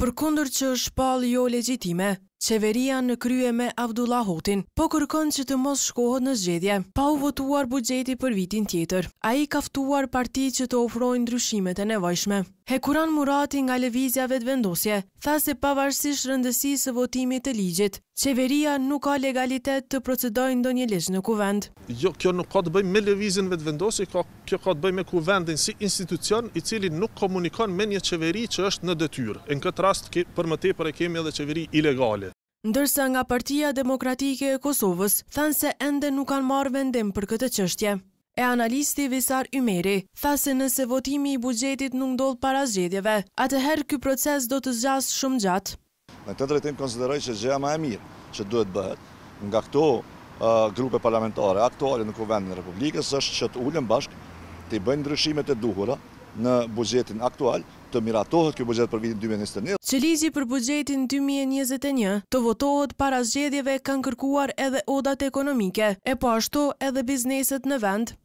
për kundër që është palë jo legjitime. Qeveria në krye me Abdullah Hotin po kërkon që të mos shkohet në zgjedhje, pa u votuar bugjeti për vitin tjetër. A i kaftuar parti që të ofrojnë ndryshimet e nevojshme. Hekuran Murati nga levizjave Vetvendosje vendosje, tha se pavarësish rëndësi së votimit të ligjit, qeveria nuk ka legalitet të procedojnë ndo një lejsh në kuvend. Jo, kjo nuk ka të bëj me levizin vetë vendosje, kjo ka të bëj me kuvendin si institucion i cili nuk komunikon me një qeveri që është në detyrë. Në këtë rast, për më për e kemi edhe qeveri ilegale ndërsa nga Partia Demokratike e Kosovës thanë se ende nuk kanë marrë vendim për këtë qështje. E analisti Visar Ymeri tha se nëse votimi i bugjetit nuk ndodh para zgjedhjeve, atëherë ky proces do të zgjas shumë gjatë. Në të drejtim konsideroj që gjëja më e mirë që duhet bëhet nga këto uh, grupe parlamentare aktuale në Kuvendin e Republikës është që të ulen bashkë të i bëjnë ndryshimet e duhura në bugjetin aktual të miratohet kjo bugjet për vitin 2021. Që për bugjetin 2021 të votohet para zgjedjeve kanë kërkuar edhe odat ekonomike, e pashtu po edhe bizneset në vend.